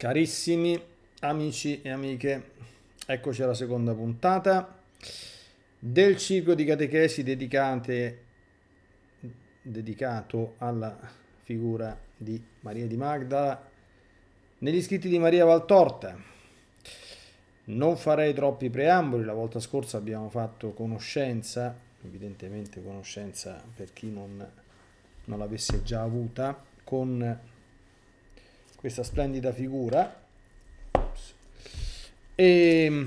Carissimi amici e amiche, eccoci alla seconda puntata del ciclo di catechesi dedicate, dedicato alla figura di Maria di Magdala negli scritti di Maria Valtorta. Non farei troppi preamboli, la volta scorsa abbiamo fatto conoscenza, evidentemente conoscenza per chi non, non l'avesse già avuta, con questa splendida figura. E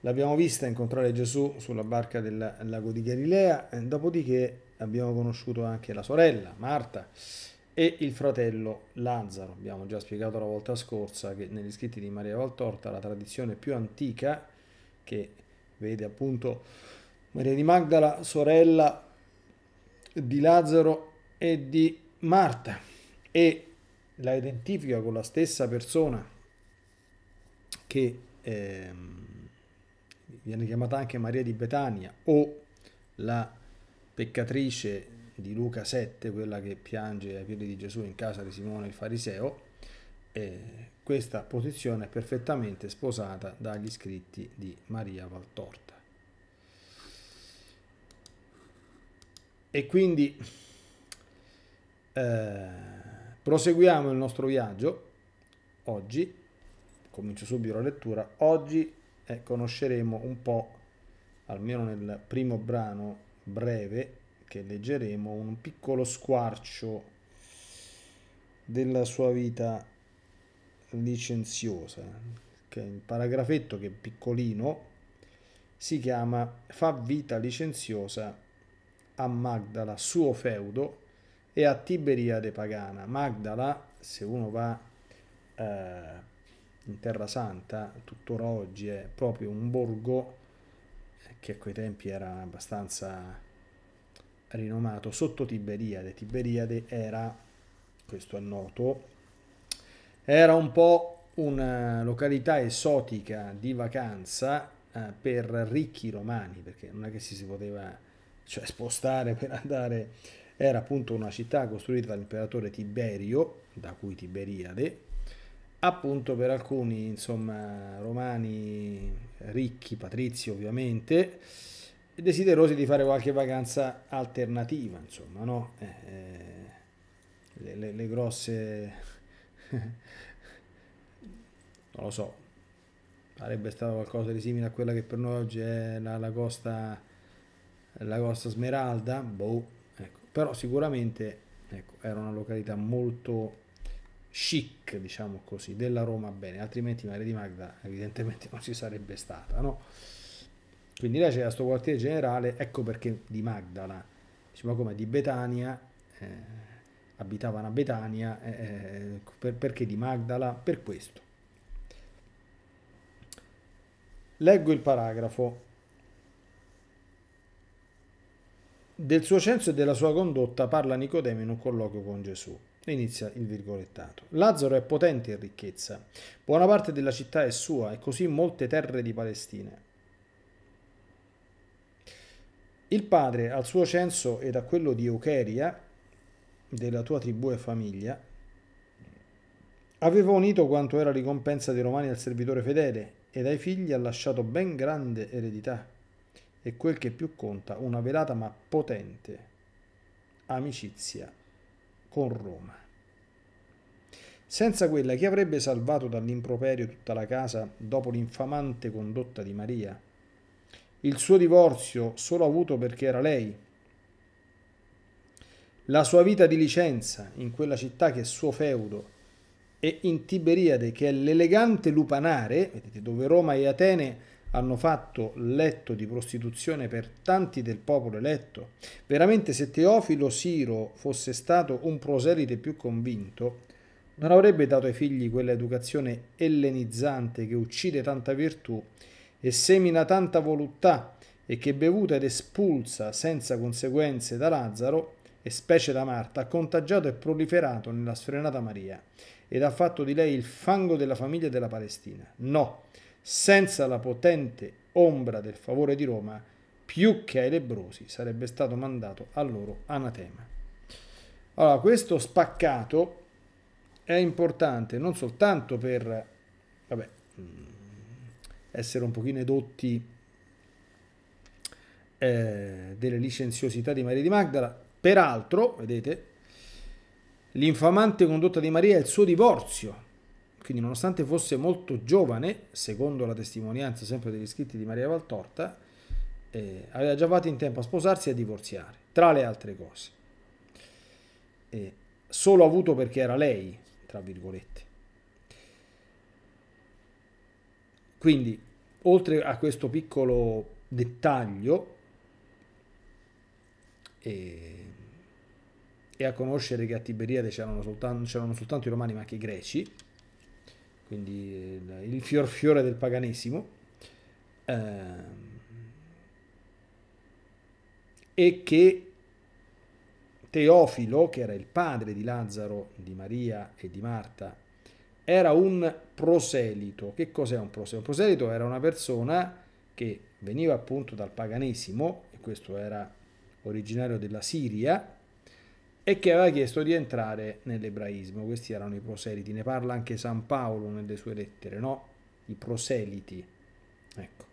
l'abbiamo vista incontrare Gesù sulla barca del lago di Galilea, eh, dopodiché abbiamo conosciuto anche la sorella Marta e il fratello Lazzaro. Abbiamo già spiegato la volta scorsa che negli scritti di Maria Valtorta la tradizione più antica che vede appunto Maria di Magdala, sorella di Lazzaro e di Marta e la identifica con la stessa persona che eh, viene chiamata anche Maria di Betania o la peccatrice di Luca 7, quella che piange ai piedi di Gesù in casa di Simone il Fariseo, eh, questa posizione è perfettamente sposata dagli scritti di Maria Valtorta. E quindi eh, proseguiamo il nostro viaggio. Oggi, comincio subito la lettura, oggi eh, conosceremo un po', almeno nel primo brano breve che leggeremo, un piccolo squarcio della sua vita licenziosa, che è il paragrafetto che è piccolino, si chiama Fa vita licenziosa a Magdala, suo feudo, e a Tiberiade Pagana. Magdala, se uno va eh, in Terra Santa, tuttora oggi è proprio un borgo eh, che a quei tempi era abbastanza rinomato, sotto Tiberiade. Tiberiade era, questo è noto, era un po' una località esotica di vacanza eh, per ricchi romani, perché non è che si, si poteva cioè, spostare per andare era appunto una città costruita dall'imperatore Tiberio, da cui Tiberiade, appunto per alcuni insomma, romani ricchi, patrizi ovviamente, desiderosi di fare qualche vacanza alternativa, insomma, no? Eh, eh le, le, le grosse... non lo so, sarebbe stato qualcosa di simile a quella che per noi oggi è la, la costa la costa smeralda, boh, però sicuramente ecco, era una località molto chic, diciamo così, della Roma bene, altrimenti Maria di Magda evidentemente non ci sarebbe stata, no? Quindi là c'era questo quartiere generale, ecco perché di Magdala, diciamo come di Betania, eh, abitavano a Betania, eh, eh, per, perché di Magdala? Per questo. Leggo il paragrafo Del suo censo e della sua condotta parla Nicodemo in un colloquio con Gesù. Inizia il virgolettato. Lazzaro è potente in ricchezza, buona parte della città è sua e così molte terre di Palestina. Il padre al suo censo ed a quello di Eucheria, della tua tribù e famiglia, aveva unito quanto era ricompensa dei romani al servitore fedele ed ai figli ha lasciato ben grande eredità e quel che più conta, una velata ma potente amicizia con Roma. Senza quella chi avrebbe salvato dall'improperio tutta la casa dopo l'infamante condotta di Maria? Il suo divorzio solo avuto perché era lei. La sua vita di licenza in quella città che è suo feudo e in Tiberiade che è l'elegante lupanare, vedete dove Roma e Atene hanno fatto letto di prostituzione per tanti del popolo eletto. Veramente se Teofilo Siro fosse stato un proselite più convinto, non avrebbe dato ai figli quell'educazione ellenizzante che uccide tanta virtù e semina tanta voluttà e che bevuta ed espulsa senza conseguenze da Lazzaro e specie da Marta ha contagiato e proliferato nella sfrenata Maria ed ha fatto di lei il fango della famiglia della Palestina. No, senza la potente ombra del favore di Roma, più che ai lebrosi sarebbe stato mandato al loro anatema. Allora, questo spaccato è importante non soltanto per vabbè, mm, essere un pochino edotti eh, delle licenziosità di Maria di Magdala, peraltro, vedete, l'infamante condotta di Maria è il suo divorzio quindi nonostante fosse molto giovane, secondo la testimonianza sempre degli scritti di Maria Valtorta, eh, aveva già fatto in tempo a sposarsi e a divorziare, tra le altre cose. Eh, solo avuto perché era lei, tra virgolette. Quindi, oltre a questo piccolo dettaglio, eh, e a conoscere che a Tiberiade c'erano soltanto, soltanto i romani ma anche i greci, quindi eh, il fior fiore del paganesimo, ehm, e che Teofilo, che era il padre di Lazzaro, di Maria e di Marta, era un proselito. Che cos'è un proselito? Un proselito era una persona che veniva appunto dal paganesimo, e questo era originario della Siria, e che aveva chiesto di entrare nell'ebraismo. Questi erano i proseliti, ne parla anche San Paolo nelle sue lettere, no? I proseliti. Ecco.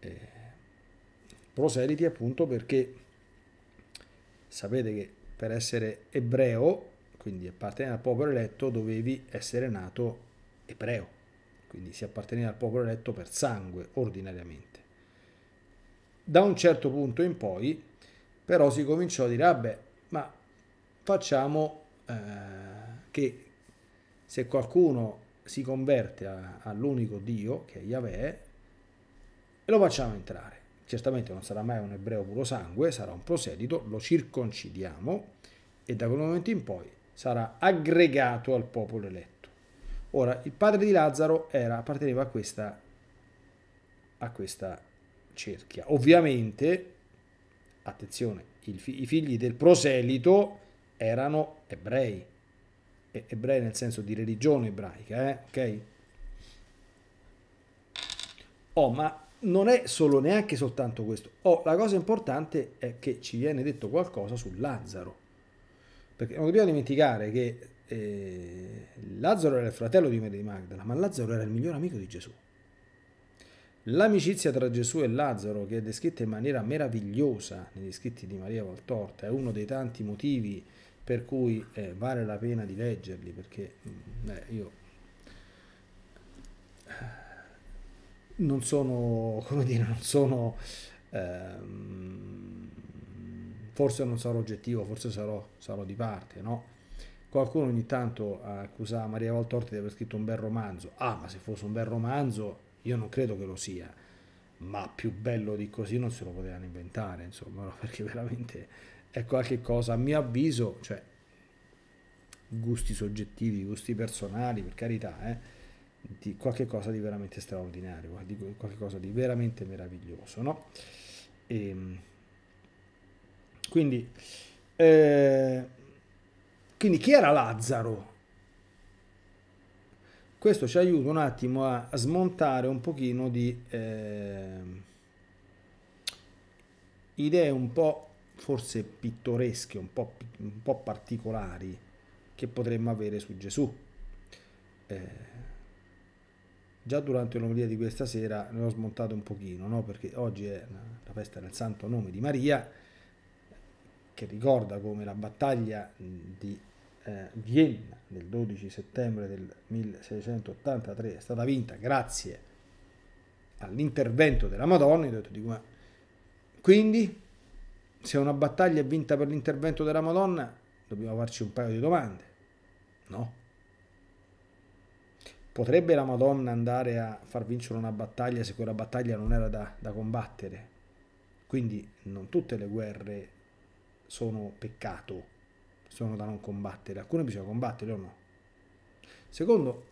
Eh, proseliti appunto perché sapete che per essere ebreo, quindi appartenere al popolo eletto, dovevi essere nato ebreo, quindi si apparteneva al popolo eletto per sangue ordinariamente. Da un certo punto in poi però si cominciò a dire, vabbè, ma facciamo eh, che se qualcuno si converte all'unico Dio, che è Yahweh, lo facciamo entrare. Certamente non sarà mai un ebreo puro sangue, sarà un proselito, lo circoncidiamo e da quel momento in poi sarà aggregato al popolo eletto. Ora, il padre di Lazzaro era, apparteneva a questa, a questa cerchia. Ovviamente attenzione, fi- i figli del proselito erano ebrei, e- ebrei nel senso di religione ebraica, eh? ok? Oh, ma non è solo neanche soltanto questo. Oh, la cosa importante è che ci viene detto qualcosa su Lazzaro, perché non dobbiamo dimenticare che eh, Lazzaro era il fratello di Maria di Magdala, ma Lazzaro era il miglior amico di Gesù. L'amicizia tra Gesù e Lazzaro, che è descritta in maniera meravigliosa negli scritti di Maria Valtorta, è uno dei tanti motivi per cui eh, vale la pena di leggerli, perché beh, mm, io eh, non sono, come dire, non sono, ehm, forse non sarò oggettivo, forse sarò, sarò di parte, no? Qualcuno ogni tanto accusa Maria Valtorti di aver scritto un bel romanzo. Ah, ma se fosse un bel romanzo io non credo che lo sia, ma più bello di così non se lo potevano inventare, insomma, no? perché veramente è qualcosa, a mio avviso, cioè gusti soggettivi, gusti personali, per carità, eh, di qualche cosa di veramente straordinario, di qualche cosa di veramente meraviglioso, no? E, ehm, quindi, eh, quindi chi era Lazzaro? questo ci aiuta un attimo a smontare un pochino di eh, idee un po' forse pittoresche, un po', un po particolari che potremmo avere su Gesù. Eh, già durante l'omelia di questa sera ne ho smontato un pochino, no? perché oggi è la festa del santo nome di Maria, che ricorda come la battaglia di eh, Vienna del 12 settembre del 1683 è stata vinta grazie all'intervento della Madonna, io detto, dico, ma quindi se una battaglia è vinta per l'intervento della Madonna, dobbiamo farci un paio di domande, no? Potrebbe la Madonna andare a far vincere una battaglia se quella battaglia non era da, da combattere? Quindi non tutte le guerre sono peccato sono da non combattere, alcune bisogna combattere o no? Secondo,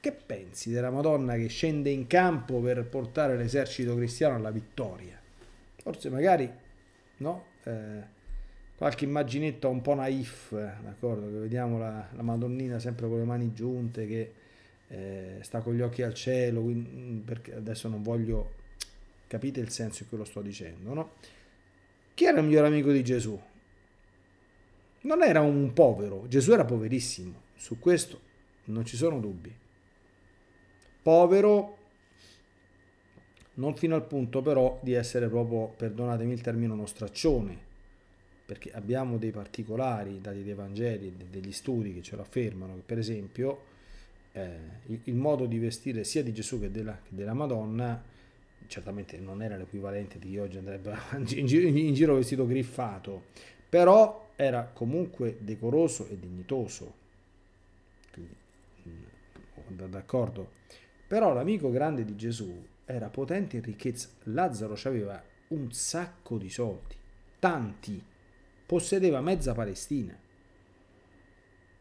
che pensi della Madonna che scende in campo per portare l'esercito cristiano alla vittoria? Forse magari, no? Eh, qualche immaginetta un po' naif, d'accordo? Che vediamo la, la, Madonnina sempre con le mani giunte, che eh, sta con gli occhi al cielo, quindi, perché adesso non voglio... Capite il senso in cui lo sto dicendo, no? Chi era il miglior amico di Gesù? non era un povero, Gesù era poverissimo, su questo non ci sono dubbi. Povero, non fino al punto però di essere proprio, perdonatemi il termine, uno straccione, perché abbiamo dei particolari dati dei Vangeli, degli studi che ce lo affermano, che per esempio eh, il, modo di vestire sia di Gesù che della, che della Madonna certamente non era l'equivalente di chi oggi andrebbe in giro, in giro vestito griffato, però era comunque decoroso e dignitoso, quindi mm, d'accordo. Però l'amico grande di Gesù era potente in ricchezza, Lazzaro aveva un sacco di soldi, tanti, possedeva mezza Palestina.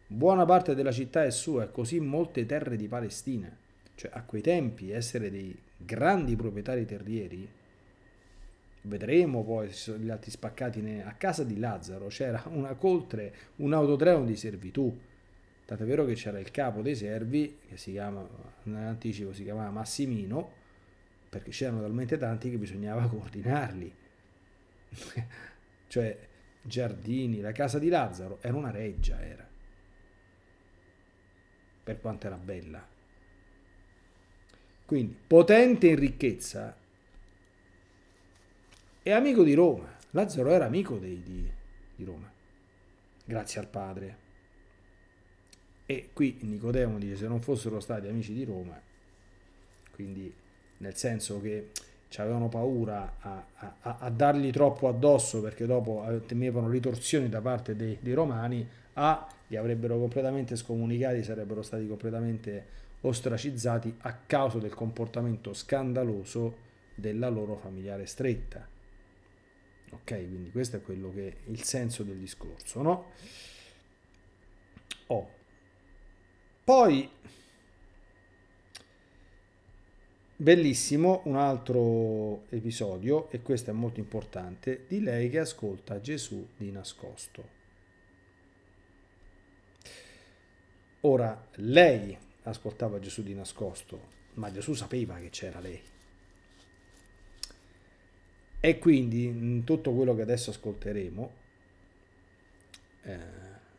Buona parte della città è sua e così molte terre di Palestina. Cioè a quei tempi essere dei grandi proprietari terrieri vedremo poi gli altri spaccati a casa di Lazzaro c'era una coltre un autotreno di servitù tant'è vero che c'era il capo dei servi che si chiama nell'anticipo si chiamava Massimino perché c'erano talmente tanti che bisognava coordinarli cioè giardini la casa di Lazzaro era una reggia era per quanto era bella quindi potente in ricchezza è amico di Roma. Lazzaro era amico dei, di, di Roma, grazie al padre. E qui Nicodemo dice se non fossero stati amici di Roma, quindi nel senso che ci avevano paura a, a, a, dargli troppo addosso perché dopo temevano ritorsioni da parte dei, dei, romani, A li avrebbero completamente scomunicati, sarebbero stati completamente ostracizzati a causa del comportamento scandaloso della loro familiare stretta ok? Quindi questo è quello che è il senso del discorso, no? Oh. Poi, bellissimo, un altro episodio, e questo è molto importante, di lei che ascolta Gesù di nascosto. Ora, lei ascoltava Gesù di nascosto, ma Gesù sapeva che c'era lei e quindi in tutto quello che adesso ascolteremo, eh,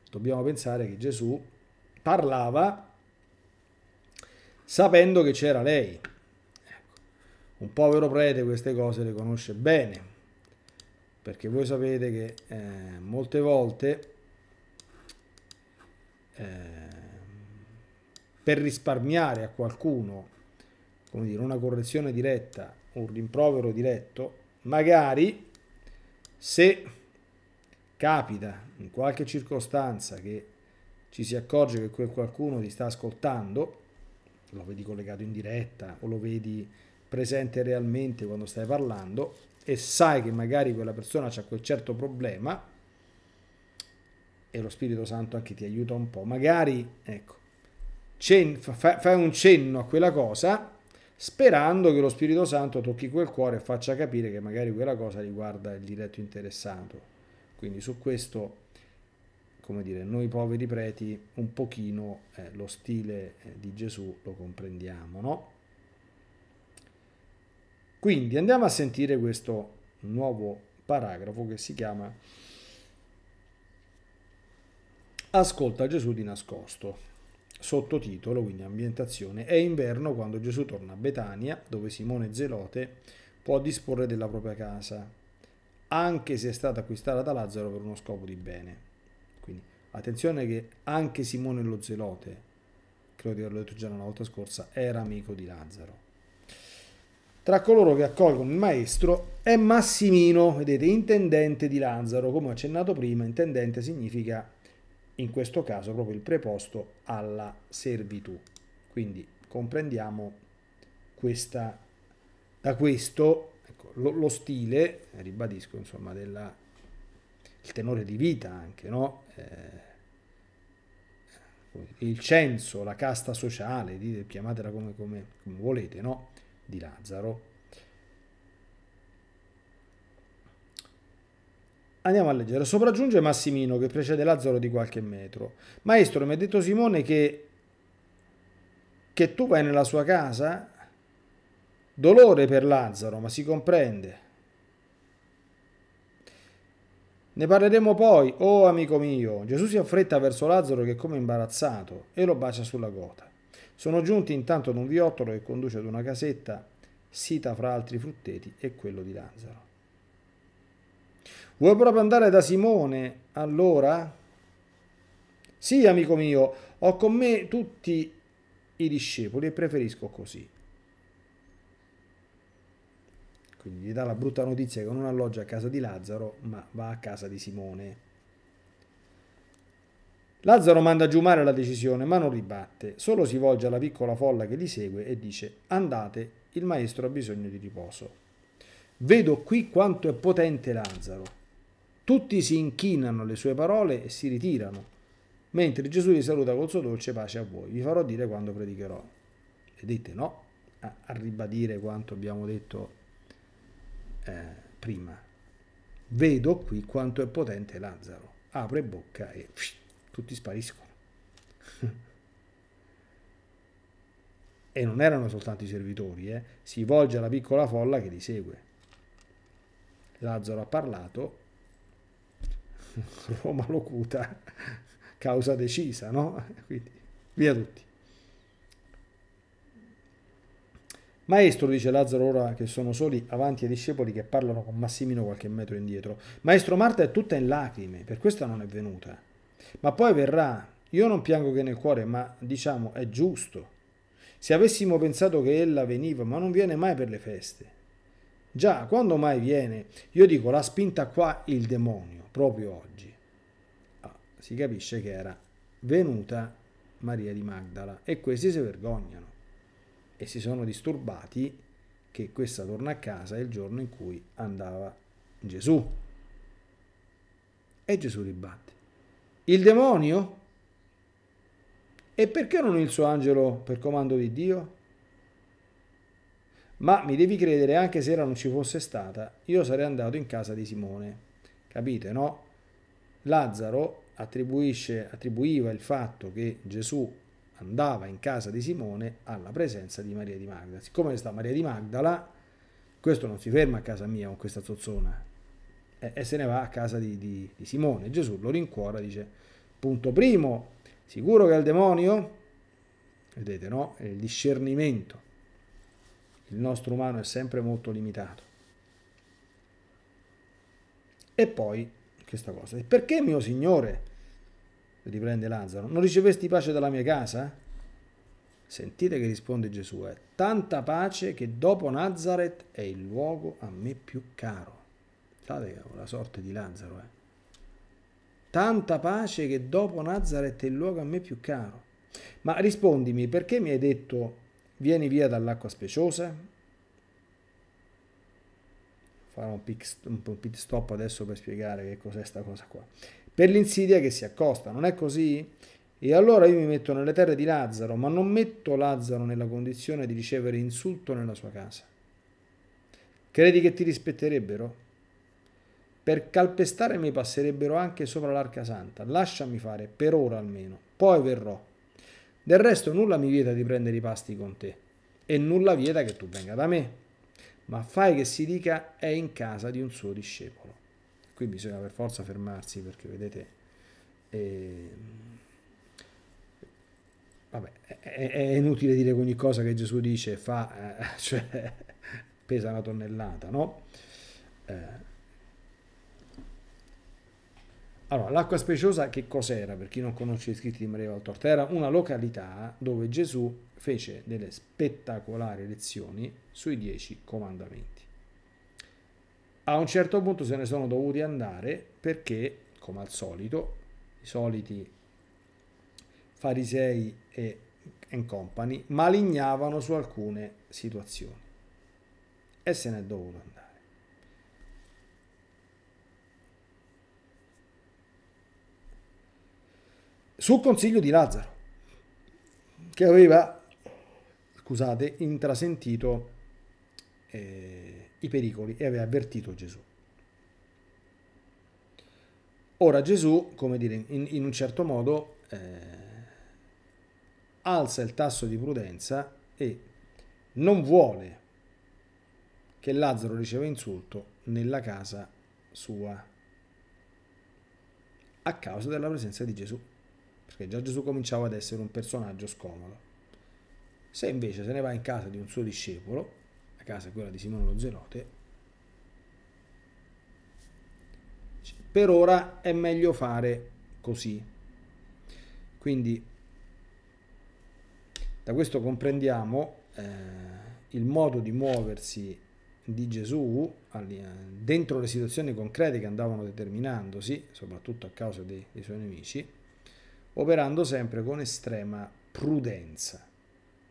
dobbiamo pensare che Gesù parlava sapendo che c'era lei. Ecco, un povero prete queste cose le conosce bene, perché voi sapete che eh, molte volte eh, per risparmiare a qualcuno come dire, una correzione diretta, un rimprovero diretto, magari se capita in qualche circostanza che ci si accorge che quel qualcuno ti sta ascoltando, lo vedi collegato in diretta o lo vedi presente realmente quando stai parlando e sai che magari quella persona ha quel certo problema e lo Spirito Santo anche ti aiuta un po', magari ecco, fai un cenno a quella cosa sperando che lo Spirito Santo tocchi quel cuore e faccia capire che magari quella cosa riguarda il diretto interessato. Quindi su questo, come dire, noi poveri preti un pochino eh, lo stile eh, di Gesù lo comprendiamo, no? Quindi andiamo a sentire questo nuovo paragrafo che si chiama Ascolta Gesù di nascosto sottotitolo, quindi ambientazione, è inverno quando Gesù torna a Betania, dove Simone Zelote può disporre della propria casa, anche se è stata acquistata da Lazzaro per uno scopo di bene. Quindi attenzione che anche Simone lo Zelote, credo di averlo detto già la volta scorsa, era amico di Lazzaro. Tra coloro che accolgono il maestro è Massimino, vedete, intendente di Lazzaro, come ho accennato prima, intendente significa in questo caso proprio il preposto alla servitù. Quindi comprendiamo questa, da questo ecco, lo, lo, stile, ribadisco, insomma, della, il tenore di vita anche, no? Eh, il censo, la casta sociale, chiamatela come, come, come volete, no? di Lazzaro Andiamo a leggere. Sopraggiunge Massimino che precede Lazzaro di qualche metro. Maestro, mi ha detto Simone che, che tu vai nella sua casa? Dolore per Lazzaro, ma si comprende. Ne parleremo poi, oh amico mio. Gesù si affretta verso Lazzaro che è come imbarazzato e lo bacia sulla gota. Sono giunti intanto ad un viottolo che conduce ad una casetta sita fra altri frutteti e quello di Lazzaro. Vuoi proprio andare da Simone, allora? Sì, amico mio, ho con me tutti i discepoli e preferisco così. Quindi gli dà la brutta notizia che non alloggia a casa di Lazzaro, ma va a casa di Simone. Lazzaro manda giù male la decisione, ma non ribatte. Solo si volge alla piccola folla che li segue e dice andate, il maestro ha bisogno di riposo. Vedo qui quanto è potente Lazzaro. Tutti si inchinano alle sue parole e si ritirano, mentre Gesù li saluta col suo dolce pace a voi. Vi farò dire quando predicherò. Vedete, no a, a ribadire quanto abbiamo detto eh, prima. Vedo qui quanto è potente Lazzaro. Apre bocca e psh, tutti spariscono. e non erano soltanto i servitori, eh? si volge alla piccola folla che li segue. Lazzaro ha parlato Roma locuta, causa decisa, no? Quindi, via tutti. Maestro, dice Lazzaro ora che sono soli avanti ai discepoli che parlano con Massimino qualche metro indietro. Maestro Marta è tutta in lacrime, per questo non è venuta. Ma poi verrà. Io non piango che nel cuore, ma diciamo è giusto. Se avessimo pensato che ella veniva, ma non viene mai per le feste. Già, quando mai viene? Io dico, l'ha spinta qua il demonio proprio oggi. Ah, si capisce che era venuta Maria di Magdala e questi si vergognano e si sono disturbati che questa torna a casa il giorno in cui andava Gesù. E Gesù ribatte, il demonio? E perché non il suo angelo per comando di Dio? Ma mi devi credere, anche se era non ci fosse stata, io sarei andato in casa di Simone Capite, no? Lazzaro attribuiva il fatto che Gesù andava in casa di Simone alla presenza di Maria di Magdala. Siccome sta Maria di Magdala, questo non si ferma a casa mia con questa zozzona e, e se ne va a casa di, di, di Simone. Gesù lo rincuora, dice, punto primo, sicuro che è il demonio? Vedete, no? È il discernimento. Il nostro umano è sempre molto limitato. E poi questa cosa. Perché mio signore, riprende Lazzaro, non ricevesti pace dalla mia casa? Sentite che risponde Gesù, è eh, tanta pace che dopo Nazareth è il luogo a me più caro. State la sorte di Lazzaro, eh? Tanta pace che dopo Nazareth è il luogo a me più caro. Ma rispondimi, perché mi hai detto vieni via dall'acqua speciosa? farò un pit stop adesso per spiegare che cos'è questa cosa qua. Per l'insidia che si accosta, non è così? E allora io mi metto nelle terre di Lazzaro, ma non metto Lazzaro nella condizione di ricevere insulto nella sua casa. Credi che ti rispetterebbero? Per calpestare mi passerebbero anche sopra l'arca santa. Lasciami fare, per ora almeno. Poi verrò. Del resto nulla mi vieta di prendere i pasti con te e nulla vieta che tu venga da me ma fai che si dica è in casa di un suo discepolo. Qui bisogna per forza fermarsi perché vedete, eh, vabbè, è, è, inutile dire che ogni cosa che Gesù dice fa, eh, cioè, pesa una tonnellata, no? Eh, allora, l'acqua speciosa che cos'era? Per chi non conosce i scritti di Maria Valtorta, era una località dove Gesù fece delle spettacolari lezioni sui dieci comandamenti. A un certo punto se ne sono dovuti andare perché, come al solito, i soliti farisei e company malignavano su alcune situazioni e se ne n'è dovuto andare. Sul consiglio di Lazzaro, che aveva scusate, intrasentito eh, i pericoli e aveva avvertito Gesù. Ora Gesù, come dire, in, in un certo modo eh, alza il tasso di prudenza e non vuole che Lazzaro riceva insulto nella casa sua a causa della presenza di Gesù, perché già Gesù cominciava ad essere un personaggio scomodo. Se invece se ne va in casa di un suo discepolo, la casa è quella di Simone lo Zelote, per ora è meglio fare così. Quindi da questo comprendiamo eh, il modo di muoversi di Gesù eh, dentro le situazioni concrete che andavano determinandosi, soprattutto a causa dei, dei suoi nemici, operando sempre con estrema prudenza.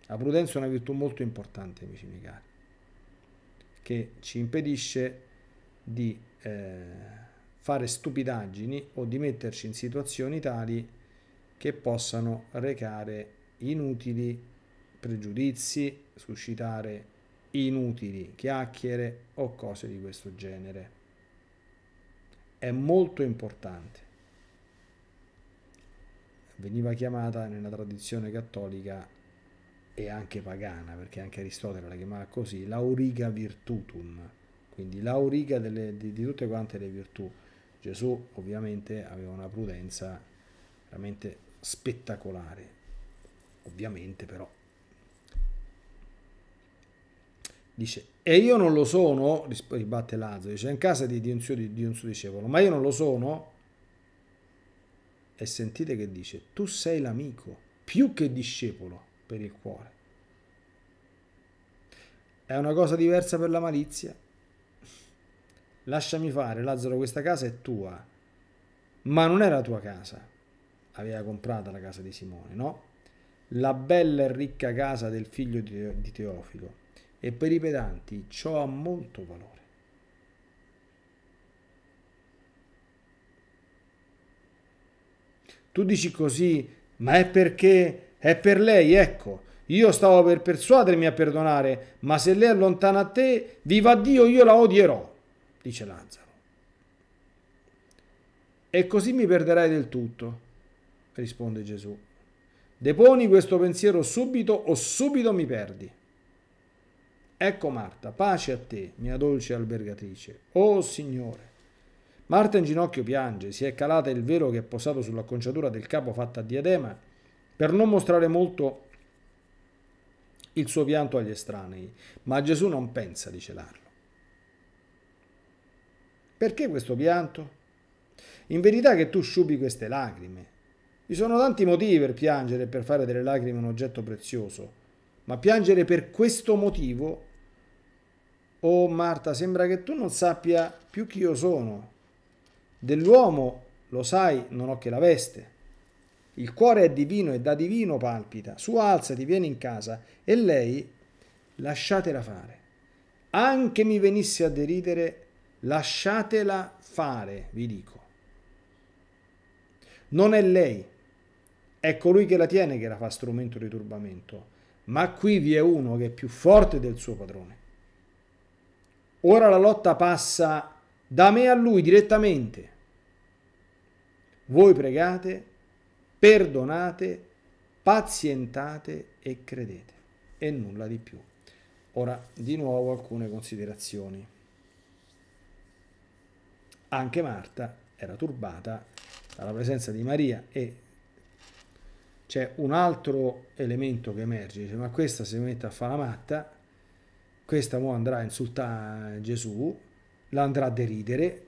La prudenza è una virtù molto importante, amici miei cari, che ci impedisce di eh, fare stupidaggini o di metterci in situazioni tali che possano recare inutili pregiudizi, suscitare inutili chiacchiere o cose di questo genere. È molto importante. Veniva chiamata nella tradizione cattolica e anche pagana, perché anche Aristotele la chiamava così, l'auriga virtutum, quindi l'auriga delle, di, di tutte quante le virtù. Gesù ovviamente aveva una prudenza veramente spettacolare, ovviamente però Dice, e io non lo sono, ribatte Lazio, dice, in casa di, di, un suo, di, di un suo discepolo, ma io non lo sono. E sentite che dice, tu sei l'amico, più che discepolo per il cuore. È una cosa diversa per la malizia. Lasciami fare, Lazzaro, questa casa è tua. Ma non è la tua casa. Aveva comprata la casa di Simone, no? La bella e ricca casa del figlio di Teofilo. E per i pedanti ciò ha molto valore. Tu dici così, ma è perché è per lei, ecco. Io stavo per persuadermi a perdonare, ma se lei è lontana a te, viva Dio, io la odierò, dice Lazzaro. E così mi perderai del tutto, risponde Gesù. Deponi questo pensiero subito o subito mi perdi. Ecco Marta, pace a te, mia dolce albergatrice. Oh Signore! Marta in ginocchio piange, si è calata il velo che è posato sull'acconciatura del capo fatta a diadema per non mostrare molto il suo pianto agli estranei, ma Gesù non pensa di celarlo. Perché questo pianto? In verità che tu sciubi queste lacrime. Vi sono tanti motivi per piangere e per fare delle lacrime un oggetto prezioso, ma piangere per questo motivo... Oh Marta, sembra che tu non sappia più chi io sono. Dell'uomo, lo sai, non ho che la veste il cuore è divino e da divino palpita. Su alzati, vieni in casa. E lei, lasciatela fare. Anche mi venisse a deridere, lasciatela fare, vi dico. Non è lei, è colui che la tiene che la fa strumento di turbamento, ma qui vi è uno che è più forte del suo padrone. Ora la lotta passa da me a lui direttamente. Voi pregate perdonate, pazientate e credete e nulla di più. Ora di nuovo alcune considerazioni. Anche Marta era turbata dalla presenza di Maria e c'è un altro elemento che emerge, dice, ma questa si mette a fare la matta, questa mo andrà a insultare Gesù, la andrà a deridere,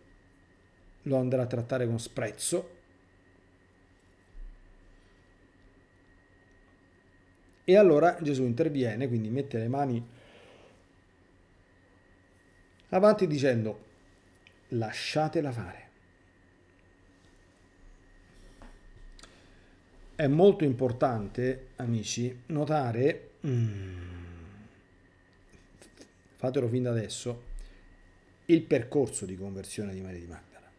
lo andrà a trattare con sprezzo, E allora Gesù interviene, quindi mette le mani avanti dicendo lasciatela fare. È molto importante, amici, notare, mm, fatelo fin da adesso, il percorso di conversione di Maria di Magdala.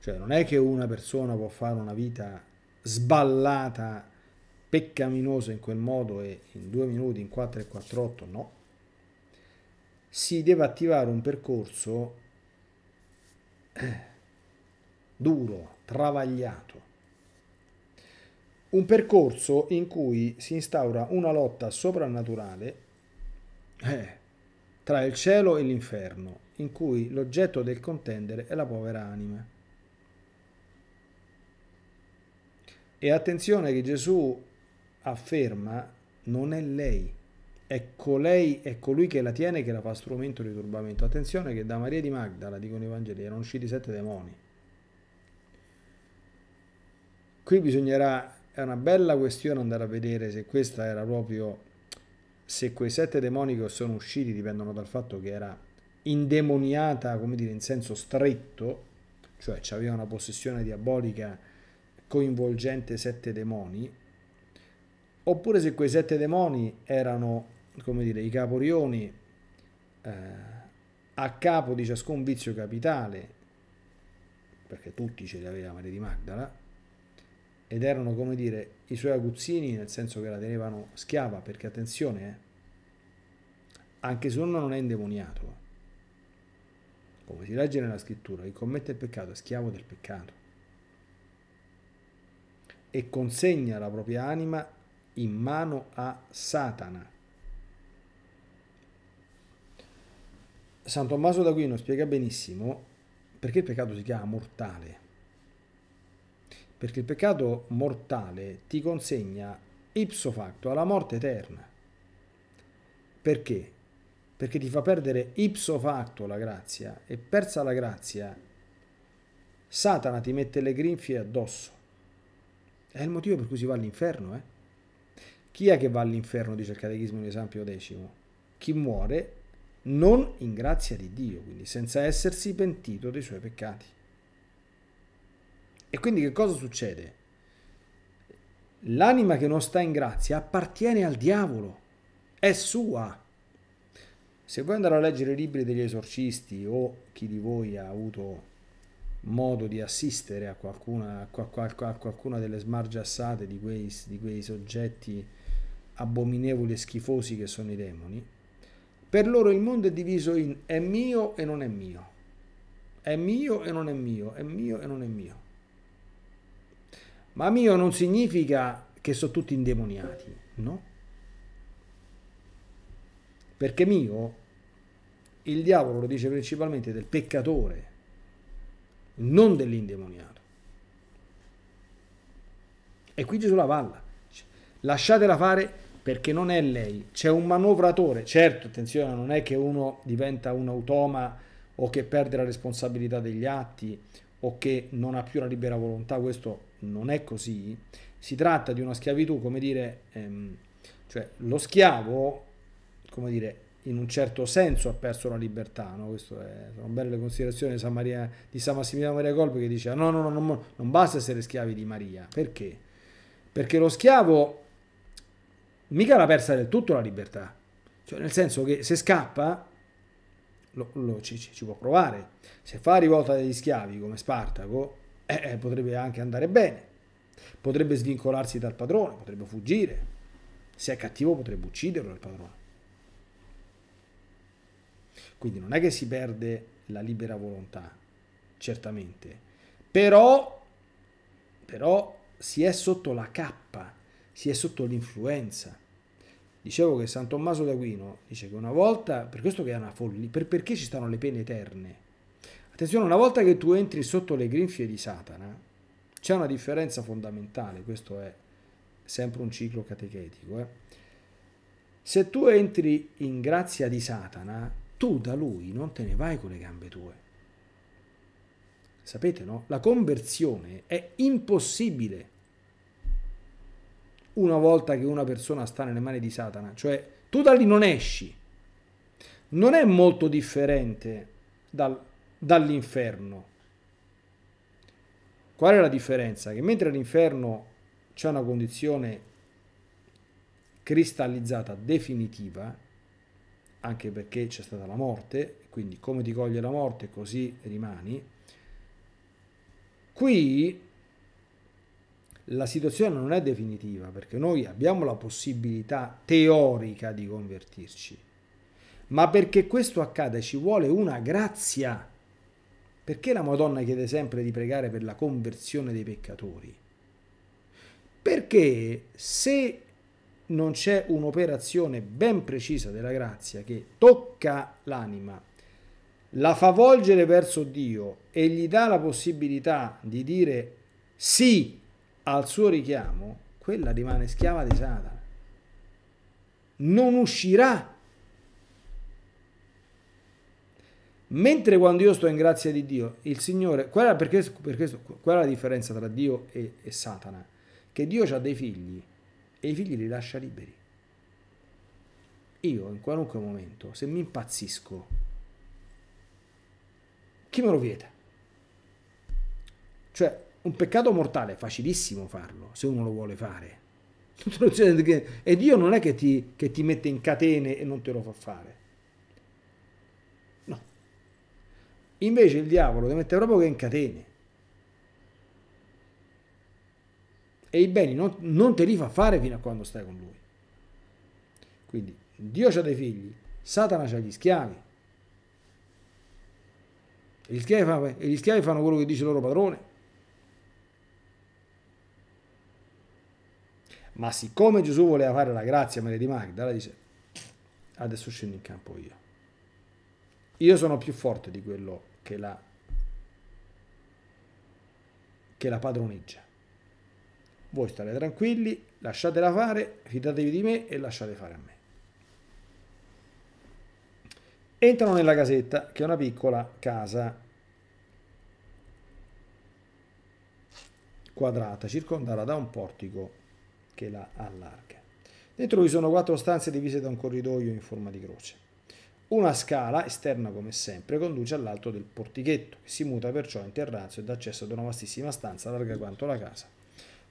Cioè non è che una persona può fare una vita sballata peccaminoso in quel modo e in due minuti, in 4 e 48, no. Si deve attivare un percorso eh, duro, travagliato. Un percorso in cui si instaura una lotta soprannaturale eh, tra il cielo e l'inferno, in cui l'oggetto del contendere è la povera anima. E attenzione che Gesù afferma non è lei, è colei, è colui che la tiene che la fa strumento di turbamento. Attenzione che da Maria di Magdala, dicono i Vangeli, erano usciti sette demoni. Qui bisognerà, è una bella questione andare a vedere se questa era proprio, se quei sette demoni che sono usciti dipendono dal fatto che era indemoniata, come dire, in senso stretto, cioè aveva una possessione diabolica coinvolgente sette demoni, oppure se quei sette demoni erano, come dire, i caporioni eh, a capo di ciascun vizio capitale, perché tutti ce li aveva Maria di Magdala, ed erano, come dire, i suoi aguzzini, nel senso che la tenevano schiava, perché attenzione, eh, anche se uno non è indemoniato, come si legge nella scrittura, chi commette il peccato è schiavo del peccato e consegna la propria anima in mano a Satana. San Tommaso d'Aquino spiega benissimo perché il peccato si chiama mortale. Perché il peccato mortale ti consegna ipso facto alla morte eterna. Perché? Perché ti fa perdere ipso facto la grazia e persa la grazia, Satana ti mette le grinfie addosso. È il motivo per cui si va all'inferno, eh? Chi è che va all'inferno, dice il Catechismo in esempio decimo? Chi muore non in grazia di Dio, quindi senza essersi pentito dei suoi peccati. E quindi che cosa succede? L'anima che non sta in grazia appartiene al diavolo, è sua. Se voi andate a leggere i libri degli esorcisti o chi di voi ha avuto modo di assistere a qualcuna, a qualcuna delle smargiassate di quei, di quei soggetti abominevoli e schifosi che sono i demoni, per loro il mondo è diviso in è mio e non è mio, è mio e non è mio, è mio e non è mio. Ma mio non significa che sono tutti indemoniati, no? Perché mio, il diavolo lo dice principalmente del peccatore, non dell'indemoniato. E qui Gesù la valla. Lasciatela fare perché non è lei, c'è un manovratore, certo, attenzione, non è che uno diventa un automa o che perde la responsabilità degli atti o che non ha più la libera volontà, questo non è così, si tratta di una schiavitù, come dire, ehm, cioè lo schiavo, come dire, in un certo senso ha perso la libertà, no? Queste sono belle le considerazioni di San, Maria, di San Massimiliano Maria Colpi che dice no, no, no, no, non basta essere schiavi di Maria, perché? Perché lo schiavo mica l'ha persa del tutto la libertà. Cioè, nel senso che se scappa, lo, lo ci, ci, può provare. Se fa rivolta degli schiavi come Spartaco, eh, eh, potrebbe anche andare bene. Potrebbe svincolarsi dal padrone, potrebbe fuggire. Se è cattivo potrebbe ucciderlo il padrone. Quindi non è che si perde la libera volontà, certamente. Però, però si è sotto la cappa, si è sotto l'influenza Dicevo che San Tommaso d'Aquino dice che una volta, per questo che è una follia, per, perché ci stanno le pene eterne? Attenzione, una volta che tu entri sotto le grinfie di Satana, c'è una differenza fondamentale, questo è sempre un ciclo catechetico. Eh? Se tu entri in grazia di Satana, tu da lui non te ne vai con le gambe tue. Sapete, no? La conversione è impossibile una volta che una persona sta nelle mani di Satana, cioè tu da lì non esci, non è molto differente dal, dall'inferno. Qual è la differenza? Che mentre all'inferno c'è una condizione cristallizzata, definitiva, anche perché c'è stata la morte, quindi come ti coglie la morte così rimani, qui la situazione non è definitiva perché noi abbiamo la possibilità teorica di convertirci, ma perché questo accada ci vuole una grazia. Perché la Madonna chiede sempre di pregare per la conversione dei peccatori? Perché se non c'è un'operazione ben precisa della grazia che tocca l'anima, la fa volgere verso Dio e gli dà la possibilità di dire sì al suo richiamo, quella rimane schiava di Satana. Non uscirà. Mentre quando io sto in grazia di Dio, il Signore, qual è, perché, perché, qual è la differenza tra Dio e, e Satana? Che Dio ha dei figli e i figli li lascia liberi. Io in qualunque momento, se mi impazzisco, chi me lo vieta? Cioè, un peccato mortale è facilissimo farlo, se uno lo vuole fare. E Dio non è che ti, che ti mette in catene e non te lo fa fare. No. Invece il diavolo ti mette proprio che in catene. E i beni non, non te li fa fare fino a quando stai con lui. Quindi Dio ha dei figli, Satana ha gli schiavi. E gli schiavi fanno quello che dice il loro padrone. Ma siccome Gesù voleva fare la grazia a Maria di Magdala, dice, adesso scendo in campo io. Io sono più forte di quello che la, che la padroneggia. Voi state tranquilli, lasciatela fare, fidatevi di me e lasciate fare a me. Entrano nella casetta, che è una piccola casa quadrata, circondata da un portico che la allarga. Dentro vi sono quattro stanze divise da un corridoio in forma di croce. Una scala, esterna come sempre, conduce all'alto del portichetto, che si muta perciò in terrazzo ed accesso ad una vastissima stanza larga quanto la casa.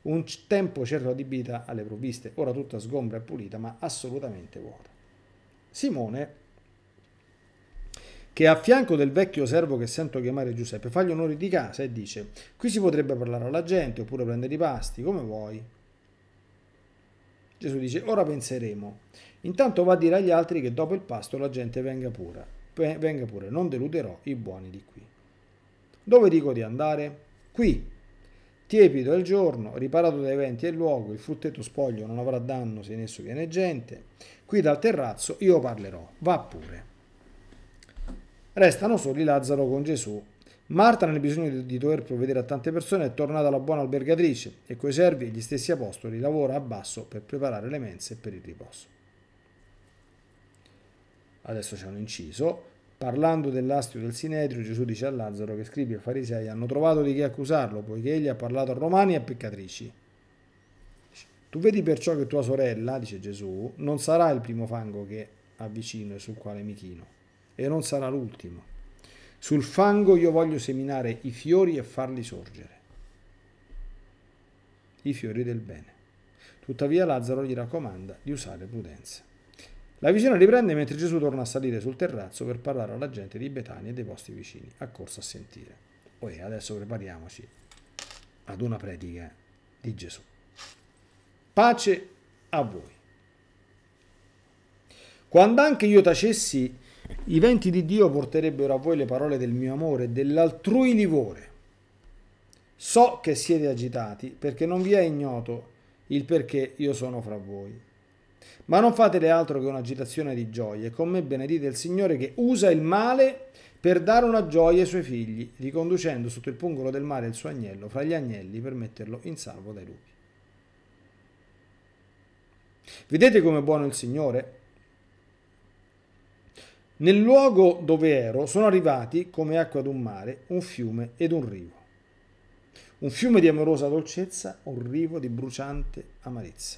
Un tempo certo adibita alle provviste, ora tutta sgombra e pulita, ma assolutamente vuota. Simone, che è a fianco del vecchio servo che sento chiamare Giuseppe, fa gli onori di casa e dice: Qui si potrebbe parlare alla gente oppure prendere i pasti, come vuoi. Gesù dice, ora penseremo. Intanto va a dire agli altri che dopo il pasto la gente venga pure, venga pure, non deluderò i buoni di qui. Dove dico di andare? Qui. Tiepido è il giorno, riparato dai venti è il luogo, il frutteto spoglio non avrà danno se in esso viene gente. Qui dal terrazzo io parlerò, va pure. Restano soli Lazzaro con Gesù Marta, nel bisogno di, dover provvedere a tante persone, è tornata la buona albergatrice e coi servi e gli stessi apostoli lavora a basso per preparare le mense per il riposo. Adesso c'è un inciso. Parlando dell'astio del Sinedrio, Gesù dice a Lazzaro che scrivi e farisei hanno trovato di che accusarlo, poiché egli ha parlato a romani e a peccatrici. Tu vedi perciò che tua sorella, dice Gesù, non sarà il primo fango che avvicino e sul quale mi chino, e non sarà l'ultimo. Sul fango io voglio seminare i fiori e farli sorgere. I fiori del bene. Tuttavia Lazzaro gli raccomanda di usare prudenza. La visione riprende mentre Gesù torna a salire sul terrazzo per parlare alla gente di Betania e dei posti vicini, accorso a sentire. Poi adesso prepariamoci ad una predica di Gesù. Pace a voi. Quando anche io tacessi, i venti di Dio porterebbero a voi le parole del mio amore e dell'altrui livore. So che siete agitati perché non vi è ignoto il perché io sono fra voi. Ma non fatele altro che un'agitazione di gioie, con me benedite il Signore che usa il male per dare una gioia ai suoi figli, riconducendo sotto il pungolo del mare il suo agnello fra gli agnelli per metterlo in salvo dai lupi. Vedete come è buono il Signore? Nel luogo dove ero sono arrivati, come acqua ad un mare, un fiume ed un rivo. Un fiume di amorosa dolcezza, un rivo di bruciante amarezza.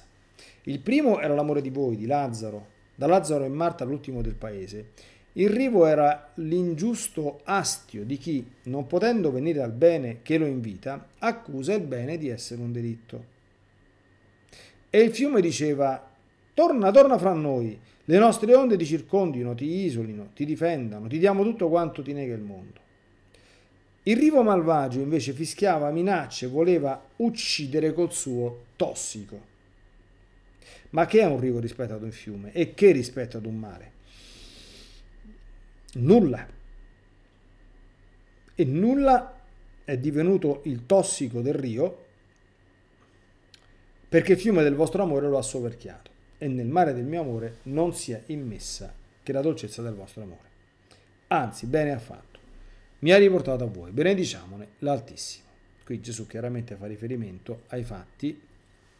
Il primo era l'amore di voi, di Lazzaro, da Lazzaro e Marta l'ultimo del paese. Il rivo era l'ingiusto astio di chi, non potendo venire al bene che lo invita, accusa il bene di essere un delitto. E il fiume diceva, torna, torna fra noi, le nostre onde ti circondino, ti isolino, ti difendano, ti diamo tutto quanto ti nega il mondo. Il rivo malvagio invece fischiava minacce, voleva uccidere col suo tossico. Ma che è un rivo rispetto ad un fiume? E che rispetto ad un mare? Nulla. E nulla è divenuto il tossico del rio perché il fiume del vostro amore lo ha soverchiato e nel mare del mio amore non sia immessa che la dolcezza del vostro amore. Anzi, bene ha fatto. Mi ha riportato a voi, benediciamone l'Altissimo. Qui Gesù chiaramente fa riferimento ai fatti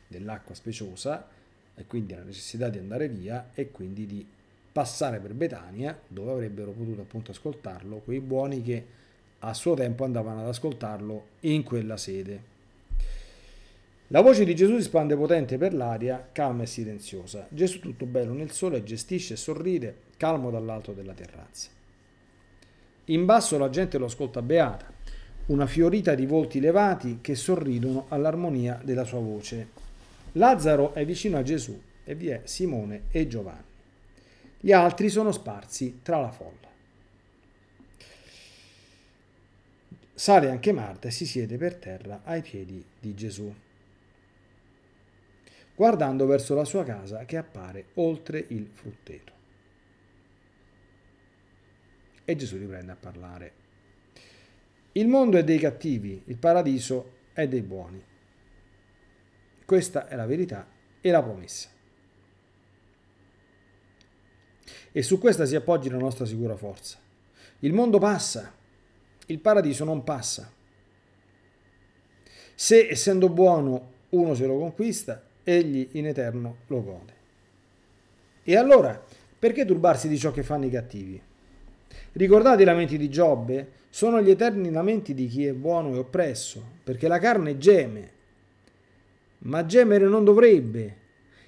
dell'acqua speciosa e quindi alla necessità di andare via e quindi di passare per Betania dove avrebbero potuto appunto ascoltarlo quei buoni che a suo tempo andavano ad ascoltarlo in quella sede. La voce di Gesù si spande potente per l'aria, calma e silenziosa. Gesù tutto bello nel sole gestisce e sorride, calmo dall'alto della terrazza. In basso la gente lo ascolta beata, una fiorita di volti levati che sorridono all'armonia della sua voce. Lazzaro è vicino a Gesù e vi è Simone e Giovanni. Gli altri sono sparsi tra la folla. Sale anche Marta e si siede per terra ai piedi di Gesù guardando verso la sua casa che appare oltre il frutteto. E Gesù riprende a parlare. Il mondo è dei cattivi, il paradiso è dei buoni. Questa è la verità e la promessa. E su questa si appoggi la nostra sicura forza. Il mondo passa, il paradiso non passa. Se essendo buono uno se lo conquista, egli in eterno lo gode. E allora, perché turbarsi di ciò che fanno i cattivi? Ricordate i lamenti di Giobbe? Sono gli eterni lamenti di chi è buono e oppresso, perché la carne geme, ma gemere non dovrebbe,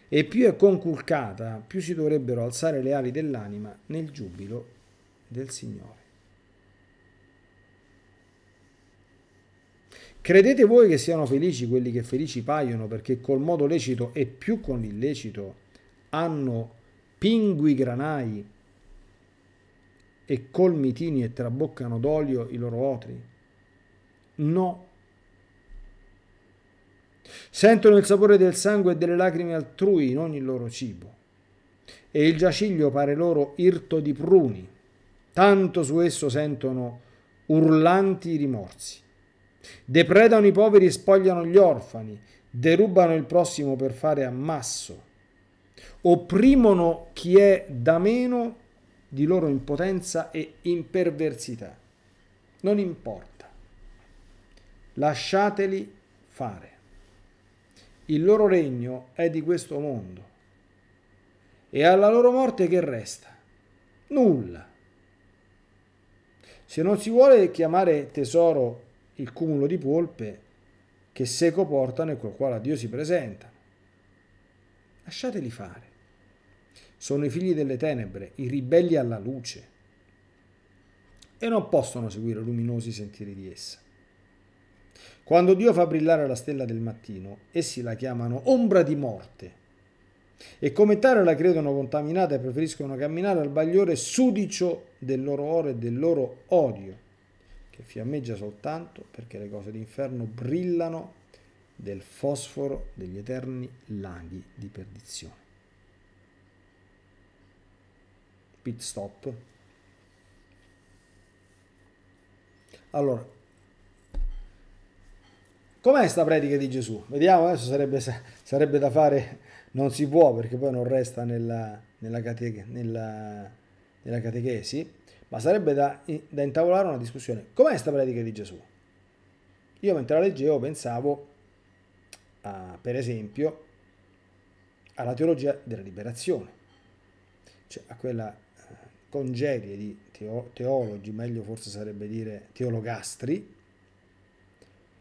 e più è conculcata, più si dovrebbero alzare le ali dell'anima nel giubilo del Signore. Credete voi che siano felici quelli che felici paiono perché col modo lecito e più con l'illecito hanno pingui granai e colmitini e traboccano d'olio i loro otri? No. Sentono il sapore del sangue e delle lacrime altrui in ogni loro cibo e il giaciglio pare loro irto di pruni, tanto su esso sentono urlanti rimorsi. Depredano i poveri e spogliano gli orfani, derubano il prossimo per fare ammasso, opprimono chi è da meno di loro impotenza e imperversità. Non importa. Lasciateli fare. Il loro regno è di questo mondo. E alla loro morte che resta? Nulla. Se non si vuole chiamare tesoro il cumulo di polpe che seco portano e col quale a Dio si presentano. Lasciateli fare. Sono i figli delle tenebre, i ribelli alla luce, e non possono seguire luminosi sentieri di essa. Quando Dio fa brillare la stella del mattino, essi la chiamano ombra di morte e come tale la credono contaminata e preferiscono camminare al bagliore sudicio del loro oro e del loro odio che fiammeggia soltanto perché le cose d'inferno brillano del fosforo degli eterni laghi di perdizione. Pit stop. Allora, com'è sta predica di Gesù? Vediamo, adesso sarebbe, sarebbe, da fare, non si può perché poi non resta nella, nella, catech nella, nella catechesi ma sarebbe da, da intavolare una discussione. Com'è questa predica di Gesù? Io mentre la leggevo pensavo, a, per esempio, alla teologia della liberazione, cioè a quella eh, congerie di teo, teologi, meglio forse sarebbe dire teologastri,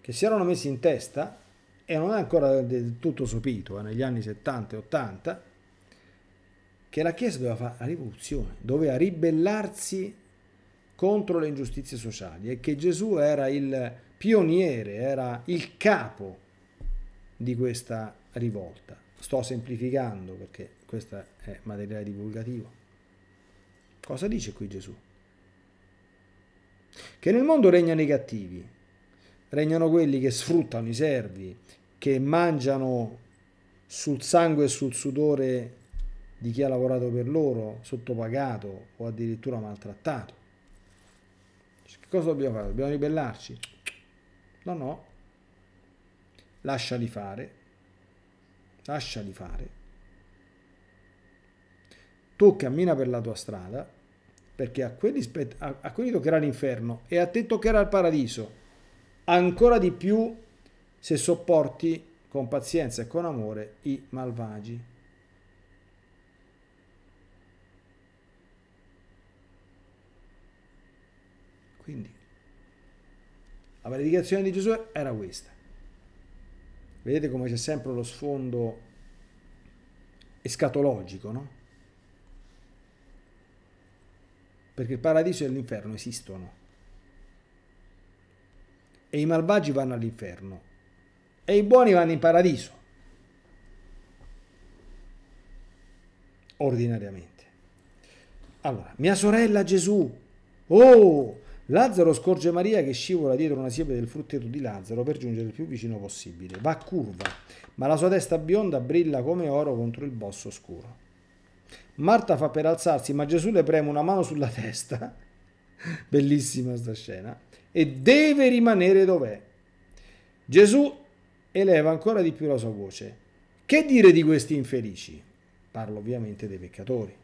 che si erano messi in testa, e non è ancora del tutto sopito, eh, negli anni 70 e 80, che la Chiesa doveva fare la rivoluzione, doveva ribellarsi contro le ingiustizie sociali e che Gesù era il pioniere, era il capo di questa rivolta. Sto semplificando perché questo è materiale divulgativo. Cosa dice qui Gesù? Che nel mondo regnano i cattivi, regnano quelli che sfruttano i servi, che mangiano sul sangue e sul sudore di chi ha lavorato per loro, sottopagato o addirittura maltrattato. Cioè, che cosa dobbiamo fare? Dobbiamo ribellarci? No, no. Lasciali fare. Lasciali fare. Tu cammina per la tua strada, perché a quelli, a, a quelli toccherà l'inferno e a te toccherà il paradiso. Ancora di più se sopporti con pazienza e con amore i malvagi. Quindi la predicazione di Gesù era questa. Vedete come c'è sempre lo sfondo escatologico, no? Perché il paradiso e l'inferno esistono. E i malvagi vanno all'inferno. E i buoni vanno in paradiso. Ordinariamente. Allora, mia sorella Gesù, oh, Lazzaro scorge Maria che scivola dietro una siepe del frutteto di Lazzaro per giungere il più vicino possibile. Va a curva, ma la sua testa bionda brilla come oro contro il bosso scuro. Marta fa per alzarsi, ma Gesù le preme una mano sulla testa. Bellissima sta scena. E deve rimanere dov'è. Gesù eleva ancora di più la sua voce. Che dire di questi infelici? Parlo ovviamente dei peccatori.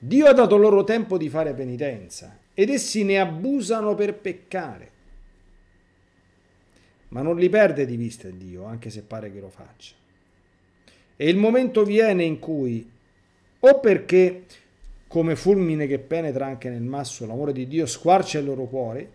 Dio ha dato loro tempo di fare penitenza ed essi ne abusano per peccare. Ma non li perde di vista Dio, anche se pare che lo faccia. E il momento viene in cui, o perché come fulmine che penetra anche nel masso l'amore di Dio squarcia il loro cuore,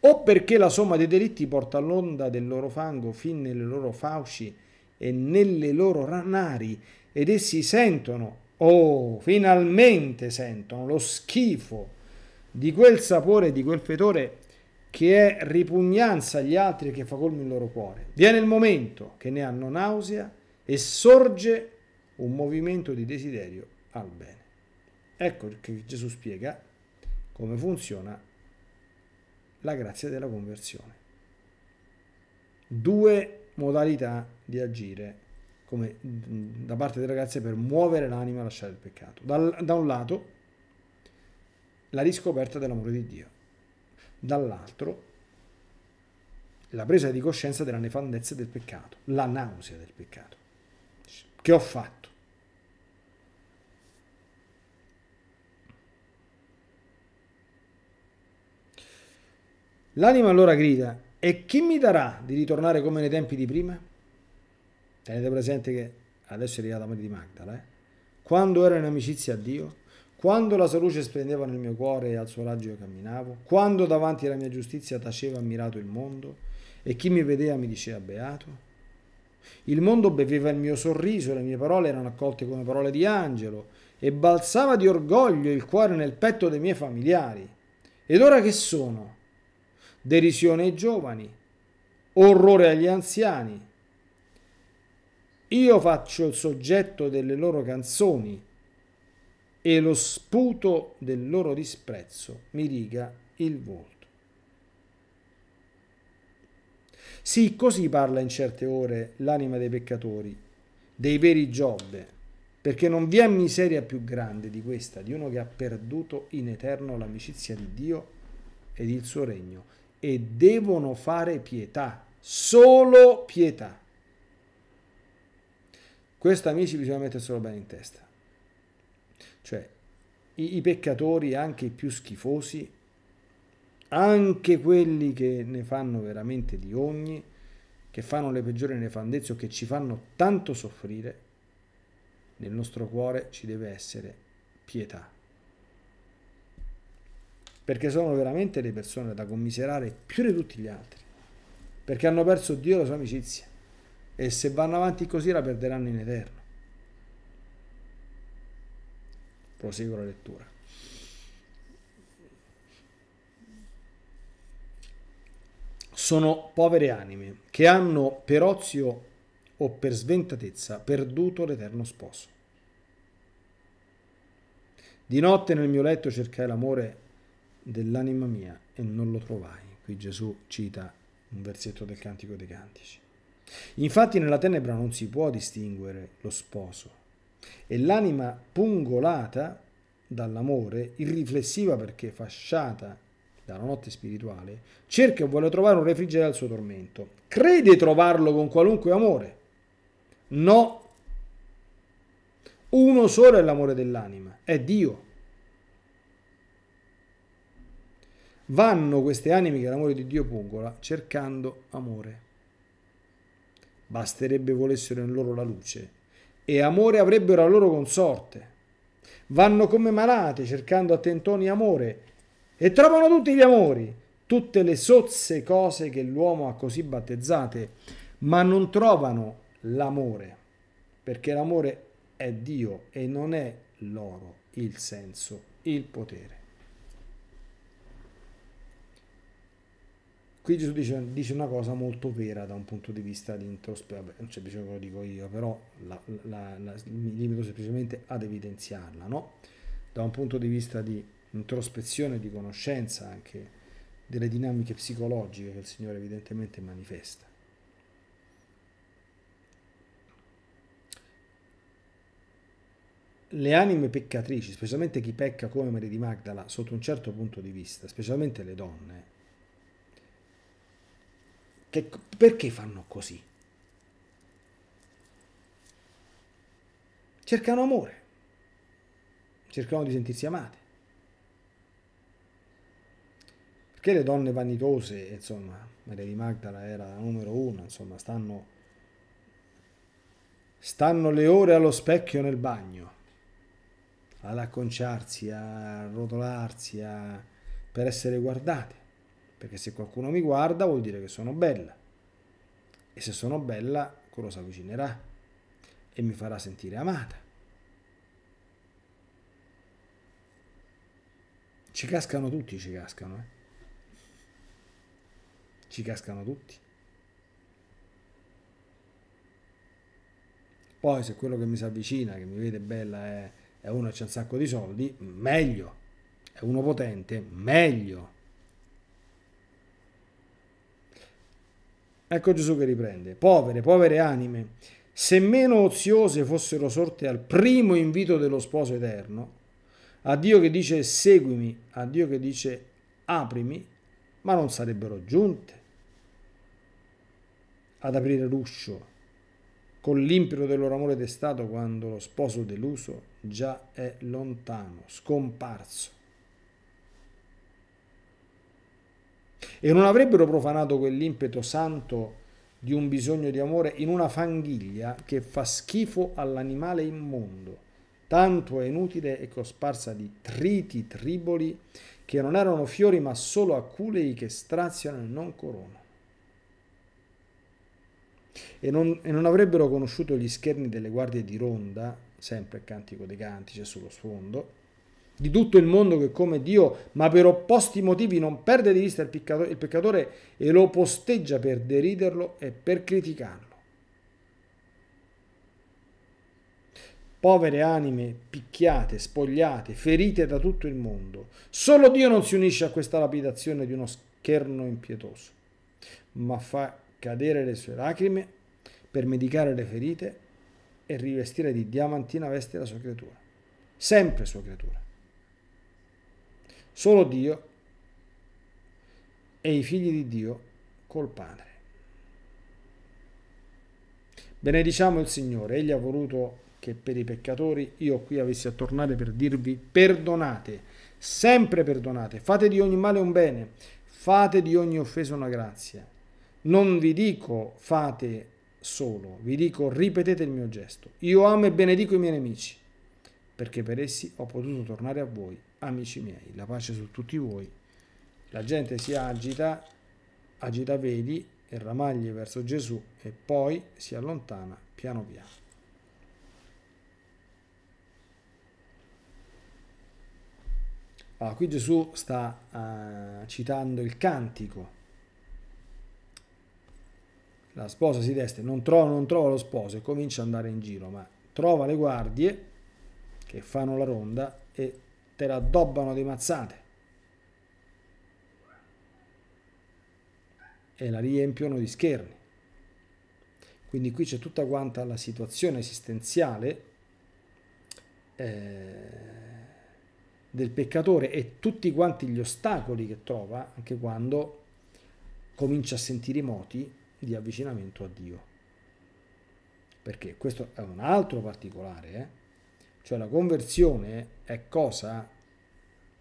o perché la somma dei delitti porta l'onda del loro fango fin nelle loro fauci e nelle loro ranari, ed essi sentono Oh, finalmente sentono lo schifo di quel sapore, di quel fetore che è ripugnanza agli altri e che fa colmo il loro cuore. Viene il momento che ne hanno nausea e sorge un movimento di desiderio al bene. Ecco che Gesù spiega come funziona la grazia della conversione. Due modalità di agire come da parte delle ragazze per muovere l'anima a lasciare il peccato. Dal, da un lato la riscoperta dell'amore di Dio, dall'altro la presa di coscienza della nefandezza del peccato, la nausea del peccato. Che ho fatto? L'anima allora grida, e chi mi darà di ritornare come nei tempi di prima? Tenete presente che adesso è arrivata la moglie di Magdala. Eh? Quando ero in amicizia a Dio, quando la sua luce splendeva nel mio cuore e al suo raggio io camminavo, quando davanti alla mia giustizia taceva ammirato il mondo e chi mi vedeva mi diceva beato, il mondo beveva il mio sorriso, le mie parole erano accolte come parole di angelo e balzava di orgoglio il cuore nel petto dei miei familiari. Ed ora che sono? Derisione ai giovani, orrore agli anziani, io faccio il soggetto delle loro canzoni e lo sputo del loro disprezzo mi riga il volto. Sì, così parla in certe ore l'anima dei peccatori, dei veri Giobbe, perché non vi è miseria più grande di questa, di uno che ha perduto in eterno l'amicizia di Dio ed il suo regno. E devono fare pietà, solo pietà. Questo, amici, bisogna metterselo bene in testa. Cioè, i, i peccatori, anche i più schifosi, anche quelli che ne fanno veramente di ogni, che fanno le peggiori nefandezze o che ci fanno tanto soffrire, nel nostro cuore ci deve essere pietà. Perché sono veramente le persone da commiserare più di tutti gli altri, perché hanno perso Dio e la sua amicizia e se vanno avanti così la perderanno in eterno. Proseguo la lettura. Sono povere anime che hanno per ozio o per sventatezza perduto l'eterno sposo. Di notte nel mio letto cercai l'amore dell'anima mia e non lo trovai. Qui Gesù cita un versetto del Cantico dei Cantici. Infatti nella tenebra non si può distinguere lo sposo e l'anima pungolata dall'amore, irriflessiva perché fasciata dalla notte spirituale, cerca e vuole trovare un refrigerio al suo tormento. Crede trovarlo con qualunque amore. No. Uno solo è l'amore dell'anima, è Dio. Vanno queste anime che l'amore di Dio pungola cercando amore basterebbe volessero in loro la luce, e amore avrebbero la loro consorte. Vanno come malate cercando a tentoni amore, e trovano tutti gli amori, tutte le sozze cose che l'uomo ha così battezzate, ma non trovano l'amore, perché l'amore è Dio e non è loro il senso, il potere. qui Gesù dice, dice, una cosa molto vera da un punto di vista di introspezione, non c'è bisogno che lo dico io, però la, la, la, mi limito semplicemente ad evidenziarla, no? da un punto di vista di introspezione, di conoscenza anche delle dinamiche psicologiche che il Signore evidentemente manifesta. Le anime peccatrici, specialmente chi pecca come Maria di Magdala, sotto un certo punto di vista, specialmente le donne, che, perché fanno così? Cercano amore, cercano di sentirsi amate. Perché le donne vanitose, insomma, Maria di Magdala era la numero uno, insomma, stanno, stanno le ore allo specchio nel bagno, ad acconciarsi, a rotolarsi, a, per essere guardate. Perché se qualcuno mi guarda vuol dire che sono bella. E se sono bella, quello si avvicinerà e mi farà sentire amata. Ci cascano tutti, ci cascano, eh? Ci cascano tutti. Poi se quello che mi si avvicina, che mi vede bella, è, è uno che ha un sacco di soldi, meglio. È uno potente, meglio Ecco Gesù che riprende. Povere, povere anime, se meno oziose fossero sorte al primo invito dello sposo eterno, a Dio che dice seguimi, a Dio che dice aprimi, ma non sarebbero giunte ad aprire l'uscio con l'impeto del loro amore d'estato quando lo sposo deluso già è lontano, scomparso. e non avrebbero profanato quell'impeto santo di un bisogno di amore in una fanghiglia che fa schifo all'animale immondo, tanto è inutile e cosparsa di triti triboli che non erano fiori ma solo aculei che straziano e non corona. E non, e non, avrebbero conosciuto gli scherni delle guardie di ronda, sempre il cantico dei cantici sullo sfondo, di tutto il mondo che come Dio, ma per opposti motivi non perde di vista il peccatore, il peccatore e lo posteggia per deriderlo e per criticarlo. povere anime picchiate, spogliate, ferite da tutto il mondo. Solo Dio non si unisce a questa lapidazione di uno scherno impietoso, ma fa cadere le sue lacrime per medicare le ferite e rivestire di diamantina veste la sua creatura, sempre sua creatura. Solo Dio e i figli di Dio col Padre. Benediciamo il Signore, Egli ha voluto che per i peccatori io qui avessi a tornare per dirvi perdonate, sempre perdonate, fate di ogni male un bene, fate di ogni offesa una grazia. Non vi dico fate solo, vi dico ripetete il mio gesto. Io amo e benedico i miei nemici, perché per essi ho potuto tornare a voi amici miei, la pace su tutti voi. La gente si agita, agita vedi e ramaglie verso Gesù e poi si allontana piano piano. Allora, qui Gesù sta uh, citando il cantico. La sposa si deste, non trova, non trova lo sposo e comincia ad andare in giro, ma trova le guardie che fanno la ronda e te la dobbano di mazzate e la riempiono di scherni. Quindi qui c'è tutta quanta la situazione esistenziale eh, del peccatore e tutti quanti gli ostacoli che trova anche quando comincia a sentire i moti di avvicinamento a Dio. Perché questo è un altro particolare, eh? Cioè la conversione è cosa,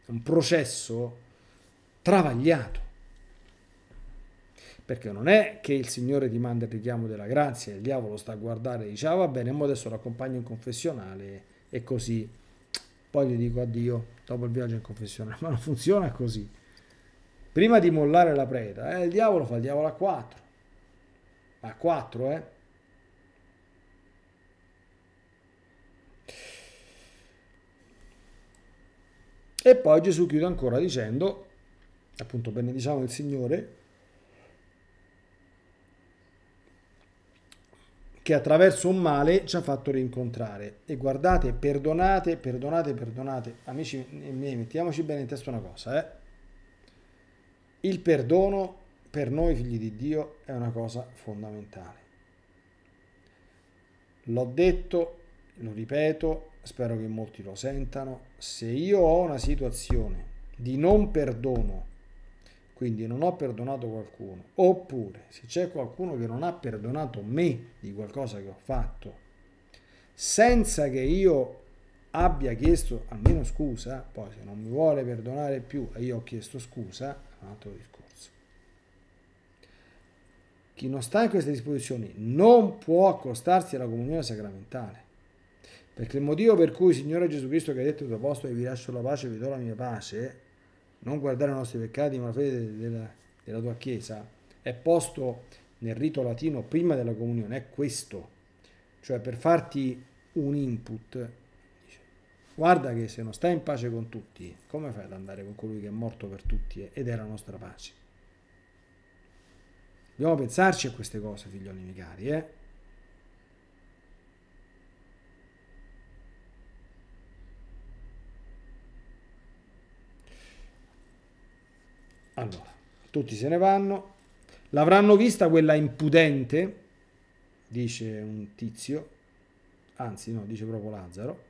è un processo travagliato. Perché non è che il Signore ti manda il richiamo della grazia, e il diavolo sta a guardare e dice ah, va bene, mo adesso lo accompagno in confessionale e così. Poi gli dico addio dopo il viaggio in confessionale, ma non funziona così. Prima di mollare la preda, eh, il diavolo fa il diavolo a quattro A quattro eh? E poi Gesù chiude ancora dicendo, appunto benediciamo il Signore, che attraverso un male ci ha fatto rincontrare. E guardate, perdonate, perdonate, perdonate. Amici miei, mettiamoci bene in testa una cosa, eh? Il perdono per noi figli di Dio è una cosa fondamentale. L'ho detto, lo ripeto, spero che molti lo sentano, se io ho una situazione di non perdono, quindi non ho perdonato qualcuno, oppure se c'è qualcuno che non ha perdonato me di qualcosa che ho fatto, senza che io abbia chiesto almeno scusa, poi se non mi vuole perdonare più e io ho chiesto scusa, è un altro discorso. Chi non sta in queste disposizioni non può accostarsi alla comunione sacramentale. Perché il motivo per cui il Signore Gesù Cristo che ha detto ai suoi apostoli vi lascio la pace, vi do la mia pace, non guardare i nostri peccati ma la fede della, della tua Chiesa, è posto nel rito latino prima della comunione, è questo. Cioè per farti un input, guarda che se non stai in pace con tutti, come fai ad andare con colui che è morto per tutti ed è la nostra pace? Dobbiamo pensarci a queste cose, figlioli miei cari, eh? Allora, tutti se ne vanno. L'avranno vista quella impudente, dice un tizio, anzi no, dice proprio Lazzaro.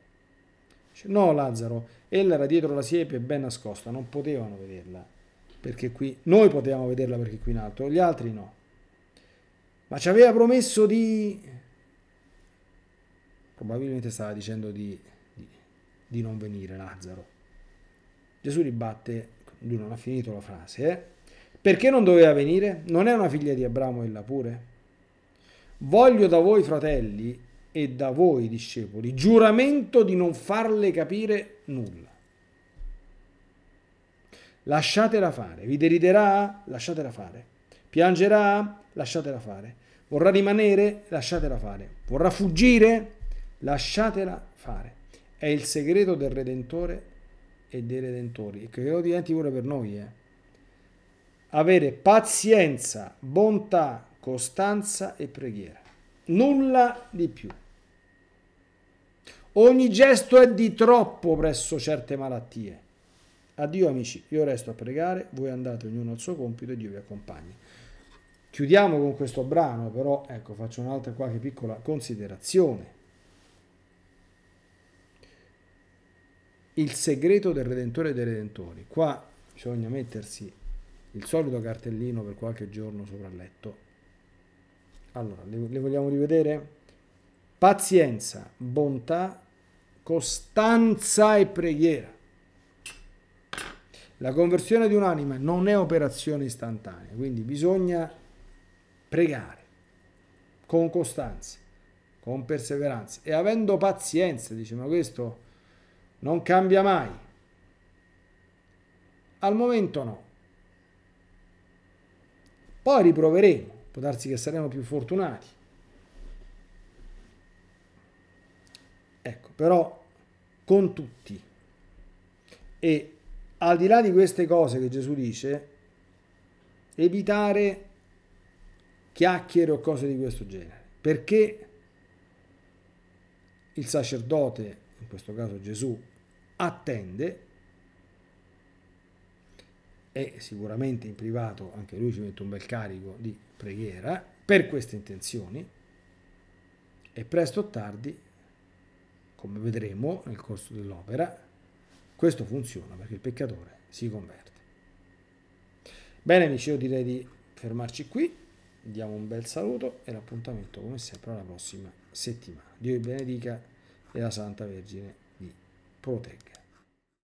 Dice, no Lazzaro, ella era dietro la siepe ben nascosta, non potevano vederla, perché qui, noi potevamo vederla perché qui in alto, gli altri no. Ma ci aveva promesso di... probabilmente stava dicendo di, di, di non venire Lazzaro. Gesù ribatte, lui non ha finito la frase, eh? Perché non doveva venire? Non è una figlia di Abramo ella pure? Voglio da voi fratelli e da voi discepoli giuramento di non farle capire nulla. Lasciatela fare, vi deriderà? Lasciatela fare. Piangerà? Lasciatela fare. Vorrà rimanere? Lasciatela fare. Vorrà fuggire? Lasciatela fare. È il segreto del Redentore e dei redentori, e che lo diventi pure per noi. Eh. Avere pazienza, bontà, costanza e preghiera. Nulla di più. Ogni gesto è di troppo presso certe malattie. Addio amici, io resto a pregare, voi andate ognuno al suo compito e Dio vi accompagni. Chiudiamo con questo brano, però ecco, faccio un'altra qualche piccola considerazione. il segreto del Redentore dei Redentori. Qua bisogna mettersi il solito cartellino per qualche giorno sopra il letto. Allora, le, le vogliamo rivedere? Pazienza, bontà, costanza e preghiera. La conversione di un'anima non è operazione istantanea, quindi bisogna pregare con costanza, con perseveranza e avendo pazienza, dice ma questo non cambia mai. Al momento no. Poi riproveremo, può darsi che saremo più fortunati. Ecco, però con tutti. E al di là di queste cose che Gesù dice, evitare chiacchiere o cose di questo genere, perché il sacerdote in questo caso Gesù, attende e sicuramente in privato anche lui ci mette un bel carico di preghiera per queste intenzioni e presto o tardi, come vedremo nel corso dell'opera, questo funziona perché il peccatore si converte. Bene amici, io direi di fermarci qui, diamo un bel saluto e l'appuntamento come sempre alla prossima settimana. Dio vi benedica e la Santa Vergine vi protegga.